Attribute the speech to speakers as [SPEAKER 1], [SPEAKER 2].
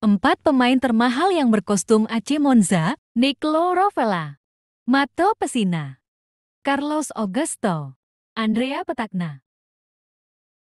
[SPEAKER 1] Empat pemain termahal yang berkostum AC Monza, Nicolo Rovella, Matteo Pesina, Carlos Augusto, Andrea Petagna.